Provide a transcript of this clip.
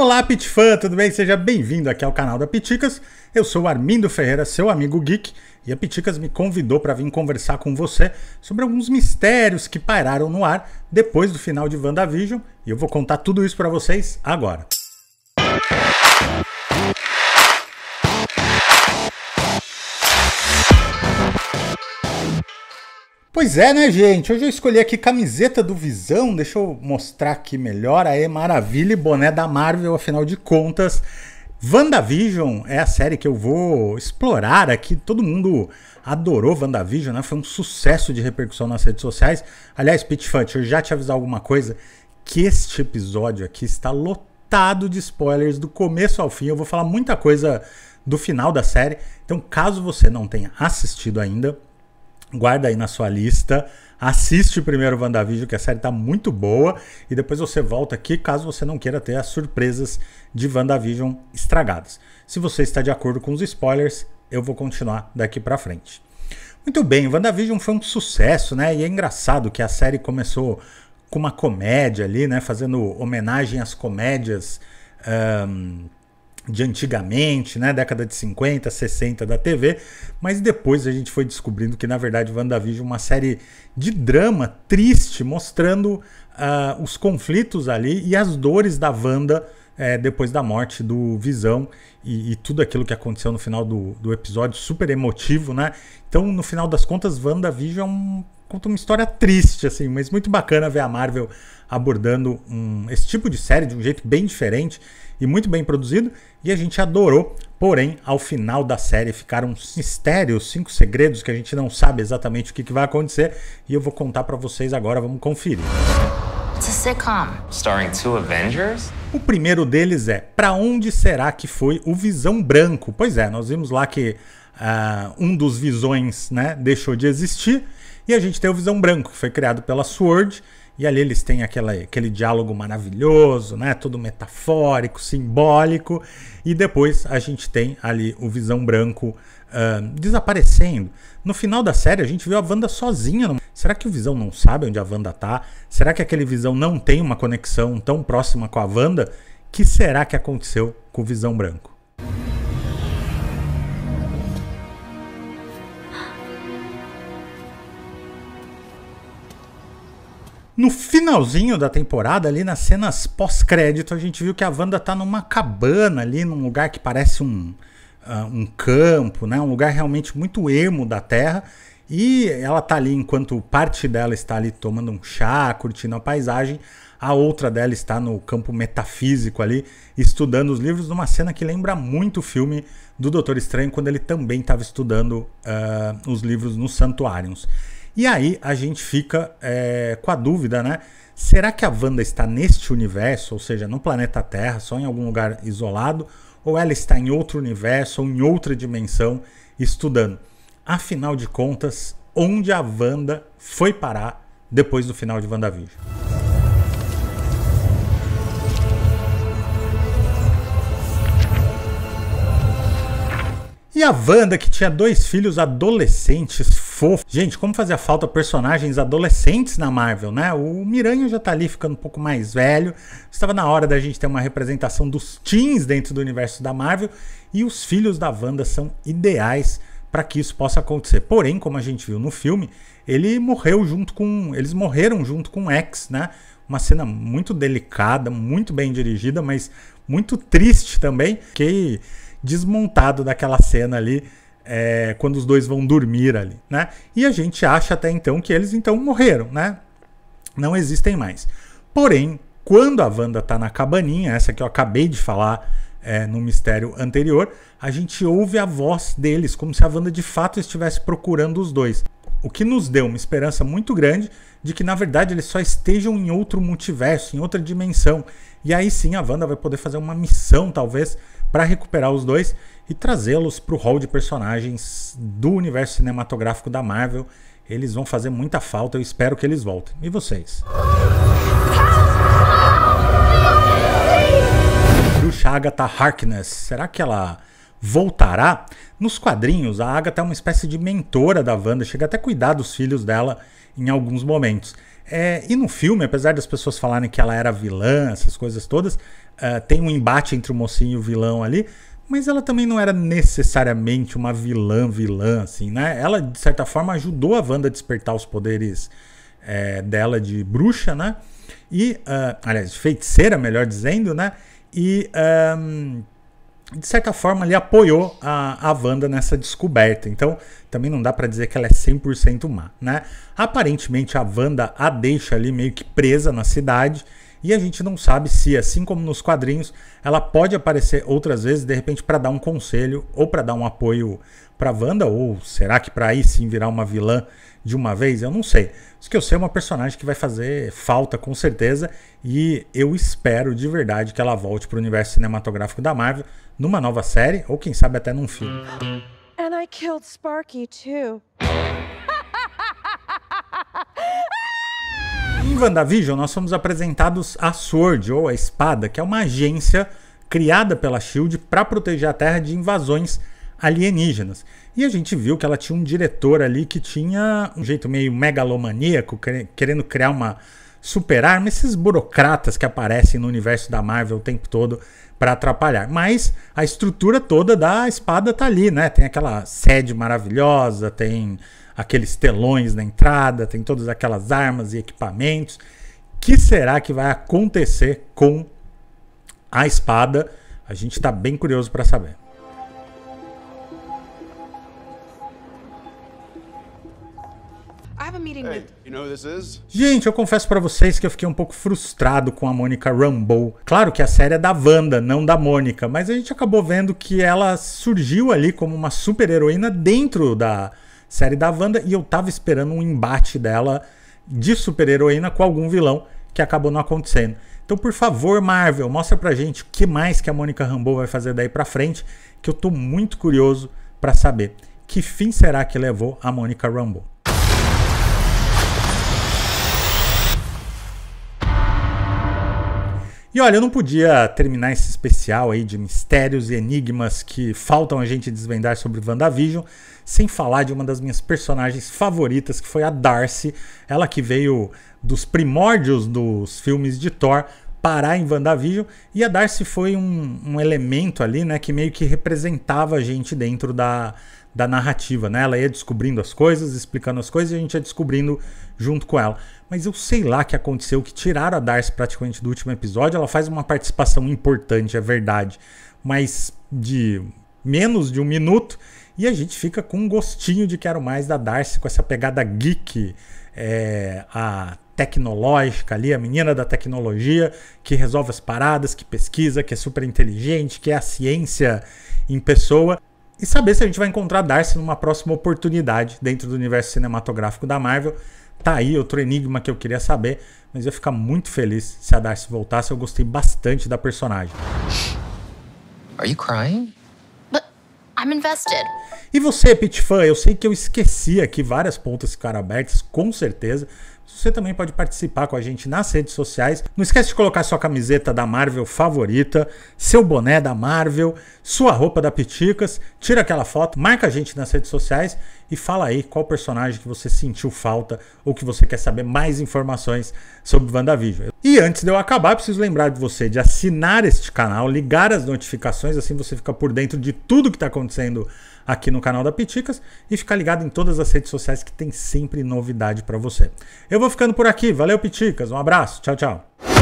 Olá, Pitfan! tudo bem? Seja bem-vindo aqui ao canal da Piticas. Eu sou Armindo Ferreira, seu amigo geek, e a Piticas me convidou para vir conversar com você sobre alguns mistérios que pairaram no ar depois do final de WandaVision, e eu vou contar tudo isso para vocês agora. Pois é, né, gente? Hoje eu escolhi aqui camiseta do Visão. Deixa eu mostrar aqui melhor. Aí, maravilha, e boné da Marvel, afinal de contas. WandaVision é a série que eu vou explorar aqui. Todo mundo adorou WandaVision, né? Foi um sucesso de repercussão nas redes sociais. Aliás, Pitfant, eu já te avisar alguma coisa, que este episódio aqui está lotado de spoilers do começo ao fim. Eu vou falar muita coisa do final da série. Então, caso você não tenha assistido ainda, guarda aí na sua lista. Assiste primeiro o WandaVision, que a série tá muito boa, e depois você volta aqui caso você não queira ter as surpresas de WandaVision estragadas. Se você está de acordo com os spoilers, eu vou continuar daqui para frente. Muito bem, WandaVision foi um sucesso, né? E é engraçado que a série começou com uma comédia ali, né? Fazendo homenagem às comédias um, de antigamente, né, década de 50, 60 da TV, mas depois a gente foi descobrindo que na verdade WandaVision é uma série de drama triste, mostrando uh, os conflitos ali e as dores da Wanda é, depois da morte do Visão e, e, tudo aquilo que aconteceu no final do, do, episódio, super emotivo, né? Então, no final das contas, WandaVision é um conta uma história triste, assim, mas muito bacana ver a Marvel abordando um, esse tipo de série de um jeito bem diferente e muito bem produzido. E a gente adorou. Porém, ao final da série ficaram mistérios, cinco segredos que a gente não sabe exatamente o que, que vai acontecer. E eu vou contar para vocês agora. Vamos conferir. Starring two Avengers? O primeiro deles é Para onde será que foi o Visão Branco? Pois é, nós vimos lá que uh, um dos visões né, deixou de existir, e a gente tem o Visão Branco, que foi criado pela Sword, e ali eles têm aquela, aquele diálogo maravilhoso, né, todo metafórico, simbólico, e depois a gente tem ali o Visão Branco uh, desaparecendo. No final da série, a gente viu a Wanda sozinha. Será que o Visão não sabe onde a Wanda tá? Será que aquele Visão não tem uma conexão tão próxima com a Wanda? que será que aconteceu com o Visão Branco? No finalzinho da temporada, ali nas cenas pós-crédito, a gente viu que a Wanda tá numa cabana ali, num lugar que parece um, uh, um campo, né? Um lugar realmente muito ermo da Terra. E ela tá ali enquanto parte dela está ali tomando um chá, curtindo a paisagem, a outra dela está no campo metafísico ali, estudando os livros, numa cena que lembra muito o filme do Doutor Estranho, quando ele também estava estudando uh, os livros nos santuários. E aí a gente fica é, com a dúvida, né? Será que a Wanda está neste universo, ou seja, no planeta Terra, só em algum lugar isolado, ou ela está em outro universo, ou em outra dimensão, estudando? Afinal de contas, onde a Wanda foi parar depois do final de WandaVision? E a Wanda, que tinha dois filhos adolescentes fofos. Gente, como fazia falta personagens adolescentes na Marvel, né? O Miranha já tá ali ficando um pouco mais velho. Estava na hora da gente ter uma representação dos teens dentro do universo da Marvel. E os filhos da Wanda são ideais para que isso possa acontecer. Porém, como a gente viu no filme, ele morreu junto com. Eles morreram junto com o X, né? Uma cena muito delicada, muito bem dirigida, mas muito triste também. Que desmontado daquela cena ali. É, quando os dois vão dormir ali, né? E a gente acha até então que eles então morreram, né? Não existem mais. Porém, quando a Wanda tá na cabaninha, essa que eu acabei de falar é, no mistério anterior, a gente ouve a voz deles, como se a Wanda de fato estivesse procurando os dois. O que nos deu uma esperança muito grande de que, na verdade, eles só estejam em outro multiverso, em outra dimensão. E aí sim a Wanda vai poder fazer uma missão, talvez, para recuperar os dois e trazê-los para o hall de personagens do universo cinematográfico da Marvel. Eles vão fazer muita falta, eu espero que eles voltem. E vocês? Bruxa Agatha tá Harkness, será que ela voltará. Nos quadrinhos, a Agatha é uma espécie de mentora da Wanda, chega até a cuidar dos filhos dela em alguns momentos. É, e no filme, apesar das pessoas falarem que ela era vilã, essas coisas todas, uh, tem um embate entre o mocinho e o vilão ali, mas ela também não era necessariamente uma vilã, vilã, assim, né? Ela, de certa forma, ajudou a Wanda a despertar os poderes é, dela de bruxa, né? E, uh, aliás, feiticeira, melhor dizendo, né? E. Um, de certa forma, ele apoiou a, a Wanda nessa descoberta. Então, também não dá para dizer que ela é 100% má, né? Aparentemente, a Wanda a deixa ali meio que presa na cidade e a gente não sabe se, assim como nos quadrinhos, ela pode aparecer outras vezes, de repente, para dar um conselho ou para dar um apoio para Wanda, ou será que para aí sim virar uma vilã de uma vez? Eu não sei. Isso que eu sei é uma personagem que vai fazer falta com certeza, e eu espero de verdade que ela volte para o universo cinematográfico da Marvel numa nova série ou quem sabe até num filme. And I killed Sparky too. WandaVision, nós somos apresentados à SWORD, ou à Espada, que é uma agência criada pela SHIELD para proteger a Terra de invasões alienígenas. E a gente viu que ela tinha um diretor ali que tinha um jeito meio megalomaníaco, querendo criar uma superarma, esses burocratas que aparecem no universo da Marvel o tempo todo para atrapalhar. Mas a estrutura toda da espada tá ali, né? Tem aquela sede maravilhosa, tem aqueles telões na entrada, tem todas aquelas armas e equipamentos. O que será que vai acontecer com a espada? A gente está bem curioso para saber. Gente, eu confesso para vocês que eu fiquei um pouco frustrado com a Mônica Rambeau. Claro que a série é da Wanda, não da Mônica, mas a gente acabou vendo que ela surgiu ali como uma super heroína dentro da série da Wanda e eu tava esperando um embate dela de super-heroína com algum vilão que acabou não acontecendo. Então, por favor, Marvel, mostra pra gente o que mais que a Mônica Rambeau vai fazer daí pra frente, que eu tô muito curioso para saber. Que fim será que levou a Mônica Rambeau? E olha, eu não podia terminar esse especial aí de mistérios e enigmas que faltam a gente desvendar sobre WandaVision sem falar de uma das minhas personagens favoritas, que foi a Darcy, ela que veio dos primórdios dos filmes de Thor parar em WandaVision. E a Darcy foi um, um elemento ali, né, que meio que representava a gente dentro da, da narrativa, né? Ela ia descobrindo as coisas, explicando as coisas e a gente ia descobrindo junto com ela. Mas eu sei lá que aconteceu, que tiraram a Darcy praticamente do último episódio. Ela faz uma participação importante, é verdade, mas de menos de um minuto. E a gente fica com um gostinho de quero mais da Darcy, com essa pegada geek é, a tecnológica ali, a menina da tecnologia que resolve as paradas, que pesquisa, que é super inteligente, que é a ciência em pessoa. E saber se a gente vai encontrar Darcy numa próxima oportunidade dentro do universo cinematográfico da Marvel. Tá aí outro enigma que eu queria saber, mas eu ia ficar muito feliz se a Darcy voltasse. Eu gostei bastante da personagem. Are you crying? But I'm invested. E você, Pit Fan, eu sei que eu esqueci aqui várias pontas ficaram abertas, com certeza, você também pode participar com a gente nas redes sociais. Não esquece de colocar sua camiseta da Marvel favorita, seu boné da Marvel, sua roupa da Piticas, tira aquela foto, marca a gente nas redes sociais e fala aí qual personagem que você sentiu falta ou que você quer saber mais informações sobre WandaVision. E antes de eu acabar, preciso lembrar de você de assinar este canal, ligar as notificações, assim você fica por dentro de tudo que está acontecendo aqui no canal da Piticas e ficar ligado em todas as redes sociais que tem sempre novidade para você. Eu eu vou ficando por aqui. Valeu, Piticas. Um abraço. Tchau, tchau.